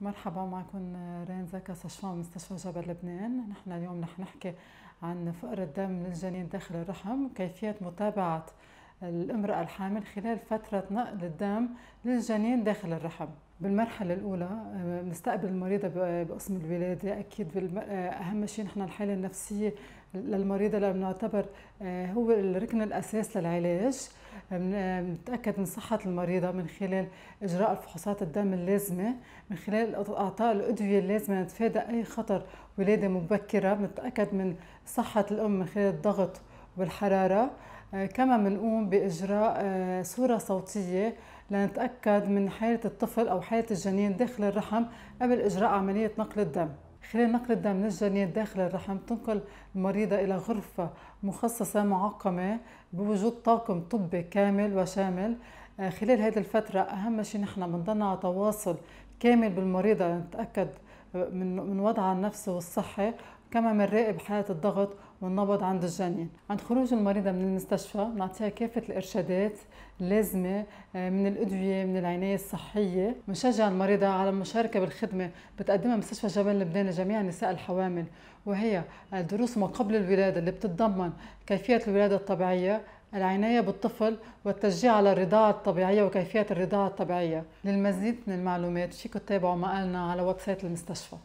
مرحبا معكم رين زكا سشفان مستشفى جبل لبنان نحن اليوم رح نحكي عن فقر الدم للجنين داخل الرحم كيفية متابعة الامرأة الحامل خلال فترة نقل الدم للجنين داخل الرحم بالمرحلة الأولى بنستقبل آه، المريضة بقسم آه، الولادة أكيد آه، أهم شيء نحن الحالة النفسية للمريضة اللي بنعتبر هو الركن الأساس للعلاج بنتاكد من صحه المريضه من خلال اجراء الفحوصات الدم اللازمه من خلال اعطاء الادويه اللازمه نتفادى اي خطر ولاده مبكره بنتاكد من صحه الام من خلال الضغط والحراره آه، كما بنقوم باجراء آه، صوره صوتيه لنتاكد من حاله الطفل او حاله الجنين داخل الرحم قبل اجراء عمليه نقل الدم خلال نقل الدم من الجنين داخل الرحم تنقل المريضة إلى غرفة مخصصة معقمة بوجود طاقم طبي كامل وشامل آه، خلال هذه الفترة أهم شيء نحن بنضلنا على تواصل كامل بالمريضة لنتأكد من من وضعها النفسي والصحي كما بنراقب حالة الضغط والنبض عند الجنين عند خروج المريضة من المستشفى بنعطيها كافة الإرشادات اللازمة آه، من الأدوية من العناية الصحية بنشجع المريضة على المشاركة بالخدمة بتقدمها مستشفى جبل لبنان لجميع نساء الحوامل وهي دروس ما قبل الولادة اللي بتتضمن كيفية الولادة الطبيعية العناية بالطفل والتشجيع على الرضاعة الطبيعية وكيفية الرضاعة الطبيعية للمزيد من المعلومات فيكم تتابعوا مقالنا على ويب سايت المستشفى